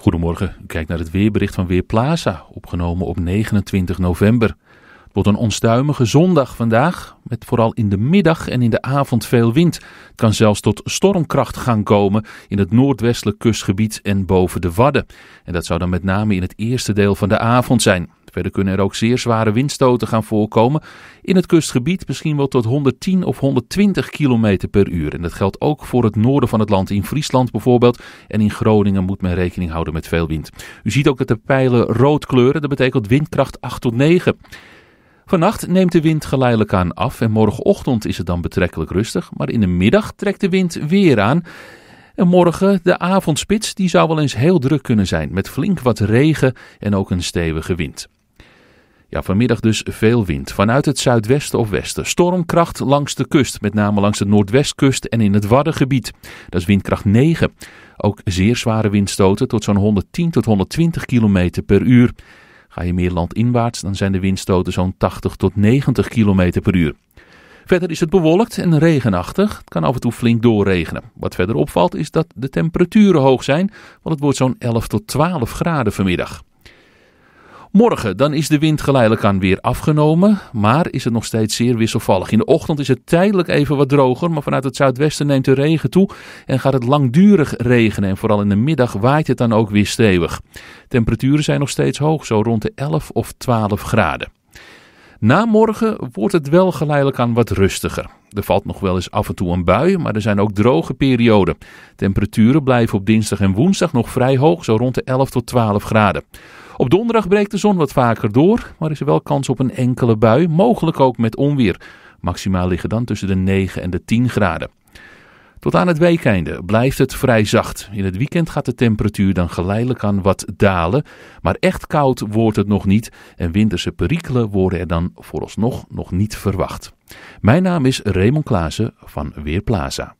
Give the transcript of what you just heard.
Goedemorgen, Kijk naar het weerbericht van Weerplaza, opgenomen op 29 november. Het wordt een onstuimige zondag vandaag, met vooral in de middag en in de avond veel wind. Het kan zelfs tot stormkracht gaan komen in het noordwestelijk kustgebied en boven de Wadden. En dat zou dan met name in het eerste deel van de avond zijn. Verder kunnen er ook zeer zware windstoten gaan voorkomen. In het kustgebied misschien wel tot 110 of 120 km per uur. En dat geldt ook voor het noorden van het land. In Friesland bijvoorbeeld en in Groningen moet men rekening houden met veel wind. U ziet ook dat de pijlen rood kleuren. Dat betekent windkracht 8 tot 9. Vannacht neemt de wind geleidelijk aan af en morgenochtend is het dan betrekkelijk rustig. Maar in de middag trekt de wind weer aan. En morgen, de avondspits, die zou wel eens heel druk kunnen zijn met flink wat regen en ook een stevige wind. Ja, vanmiddag dus veel wind. Vanuit het zuidwesten of westen. Stormkracht langs de kust, met name langs de noordwestkust en in het Waddengebied. Dat is windkracht 9. Ook zeer zware windstoten tot zo'n 110 tot 120 km per uur. Ga je meer landinwaarts, dan zijn de windstoten zo'n 80 tot 90 km per uur. Verder is het bewolkt en regenachtig. Het kan af en toe flink doorregenen. Wat verder opvalt is dat de temperaturen hoog zijn, want het wordt zo'n 11 tot 12 graden vanmiddag. Morgen dan is de wind geleidelijk aan weer afgenomen, maar is het nog steeds zeer wisselvallig. In de ochtend is het tijdelijk even wat droger, maar vanuit het zuidwesten neemt de regen toe en gaat het langdurig regenen. En vooral in de middag waait het dan ook weer stevig. Temperaturen zijn nog steeds hoog, zo rond de 11 of 12 graden. Na morgen wordt het wel geleidelijk aan wat rustiger. Er valt nog wel eens af en toe een bui, maar er zijn ook droge perioden. Temperaturen blijven op dinsdag en woensdag nog vrij hoog, zo rond de 11 tot 12 graden. Op donderdag breekt de zon wat vaker door, maar is er wel kans op een enkele bui, mogelijk ook met onweer. Maximaal liggen dan tussen de 9 en de 10 graden. Tot aan het weekende blijft het vrij zacht. In het weekend gaat de temperatuur dan geleidelijk aan wat dalen. Maar echt koud wordt het nog niet en winterse perikelen worden er dan vooralsnog nog niet verwacht. Mijn naam is Raymond Klaassen van Weerplaza.